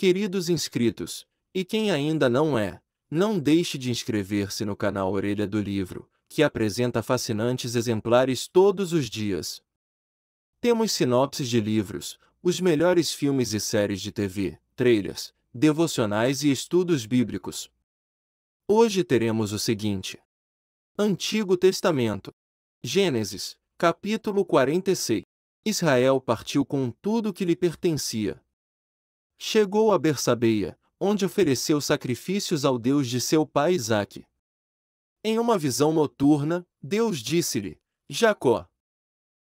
Queridos inscritos, e quem ainda não é, não deixe de inscrever-se no canal Orelha do Livro, que apresenta fascinantes exemplares todos os dias. Temos sinopses de livros, os melhores filmes e séries de TV, trailers, devocionais e estudos bíblicos. Hoje teremos o seguinte: Antigo Testamento, Gênesis, capítulo 46. Israel partiu com tudo que lhe pertencia, Chegou a Bersabeia, onde ofereceu sacrifícios ao Deus de seu pai Isaque. Em uma visão noturna, Deus disse-lhe: Jacó.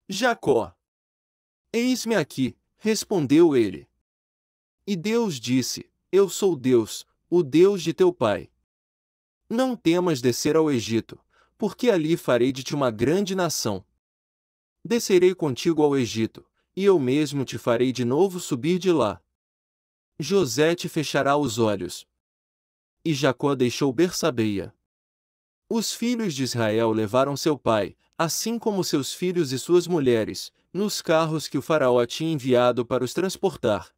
Jacó. Eis-me aqui, respondeu ele. E Deus disse: Eu sou Deus, o Deus de teu pai. Não temas descer ao Egito, porque ali farei de ti uma grande nação. Descerei contigo ao Egito, e eu mesmo te farei de novo subir de lá, José te fechará os olhos. E Jacó deixou Bersabeia. Os filhos de Israel levaram seu pai, assim como seus filhos e suas mulheres, nos carros que o faraó tinha enviado para os transportar.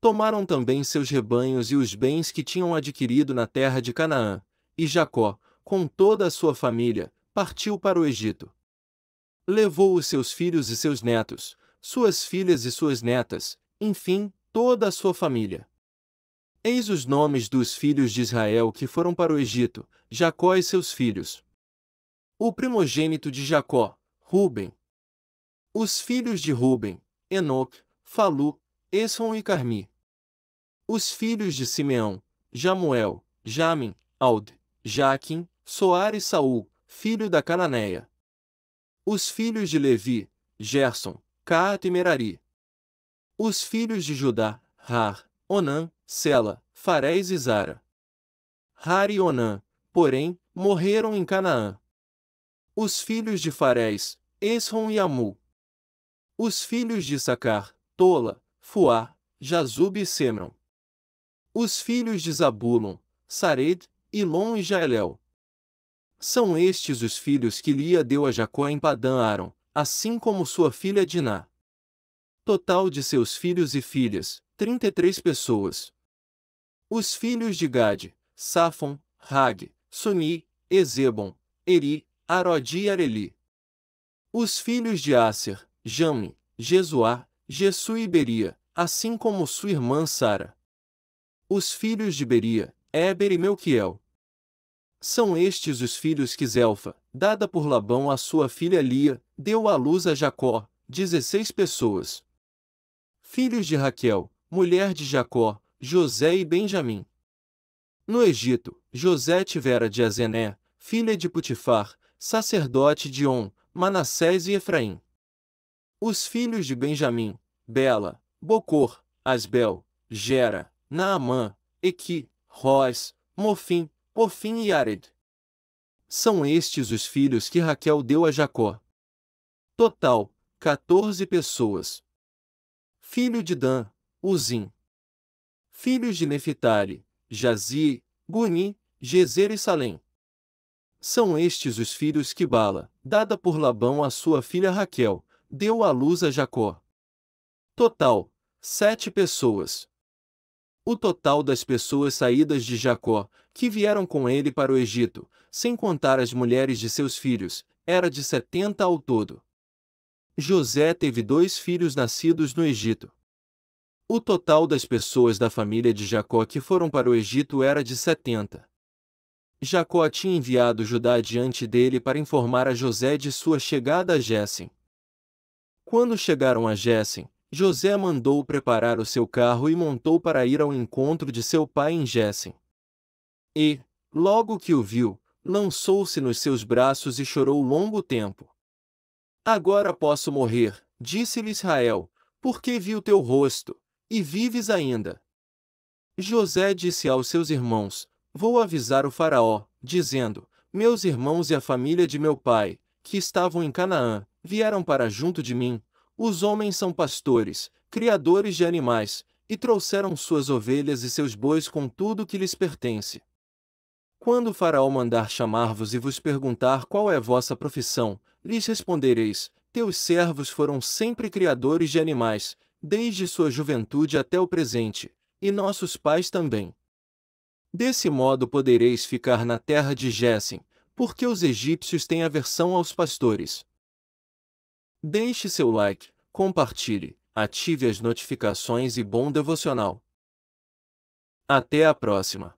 Tomaram também seus rebanhos e os bens que tinham adquirido na terra de Canaã, e Jacó, com toda a sua família, partiu para o Egito. Levou os seus filhos e seus netos, suas filhas e suas netas, enfim, toda a sua família. Eis os nomes dos filhos de Israel que foram para o Egito, Jacó e seus filhos. O primogênito de Jacó, Ruben. Os filhos de Ruben, Enoch, Falu, Esson e Carmi. Os filhos de Simeão, Jamuel, Jamin, Ald, Jaquim, Soar e Saul, filho da Cananeia. Os filhos de Levi, Gerson, Caat e Merari. Os filhos de Judá, Har, Onã, Sela, Farés e Zara. Har e Onã, porém, morreram em Canaã. Os filhos de Farés, Esron e Amu. Os filhos de Sacar, Tola, Fuá, Jazub e Semron. Os filhos de Zabulon, Sared, Ilon e Jaelel. São estes os filhos que Lia deu a Jacó em Padã Aram, assim como sua filha Diná. Total de seus filhos e filhas, 33 pessoas. Os filhos de Gade, Safon, Hag, Suni, Ezebon, Eri, Arodi e Areli. Os filhos de Acer: Jami, Jesuá, Jesu e Beria, assim como sua irmã Sara. Os filhos de Beria, Éber e Melquiel. São estes os filhos que Zelfa, dada por Labão à sua filha Lia, deu à luz a Jacó, 16 pessoas filhos de Raquel, mulher de Jacó, José e Benjamim. No Egito, José tivera de Azené, filha de Putifar, sacerdote de On, Manassés e Efraim. Os filhos de Benjamim, Bela, Bocor, Asbel, Gera, Naamã, Equi, Roz, Mofim, Pofim e Ared. São estes os filhos que Raquel deu a Jacó. Total, 14 pessoas filho de Dan, Uzim. Filhos de Nefitari, Jazi, Guni, Gezer e Salem. São estes os filhos que Bala, dada por Labão à sua filha Raquel, deu à luz a Jacó. Total: sete pessoas. O total das pessoas saídas de Jacó, que vieram com ele para o Egito, sem contar as mulheres de seus filhos, era de setenta ao todo. José teve dois filhos nascidos no Egito. O total das pessoas da família de Jacó que foram para o Egito era de setenta. Jacó tinha enviado Judá diante dele para informar a José de sua chegada a Géssem. Quando chegaram a Géssem, José mandou preparar o seu carro e montou para ir ao encontro de seu pai em Géssem. E, logo que o viu, lançou-se nos seus braços e chorou longo tempo. Agora posso morrer, disse-lhe Israel, porque vi o teu rosto, e vives ainda. José disse aos seus irmãos: Vou avisar o Faraó, dizendo: Meus irmãos e a família de meu pai, que estavam em Canaã, vieram para junto de mim. Os homens são pastores, criadores de animais, e trouxeram suas ovelhas e seus bois com tudo que lhes pertence. Quando o Faraó mandar chamar-vos e vos perguntar qual é vossa profissão, lhes respondereis: Teus servos foram sempre criadores de animais, desde sua juventude até o presente, e nossos pais também. Desse modo podereis ficar na terra de Gessem, porque os egípcios têm aversão aos pastores. Deixe seu like, compartilhe, ative as notificações e bom devocional. Até a próxima!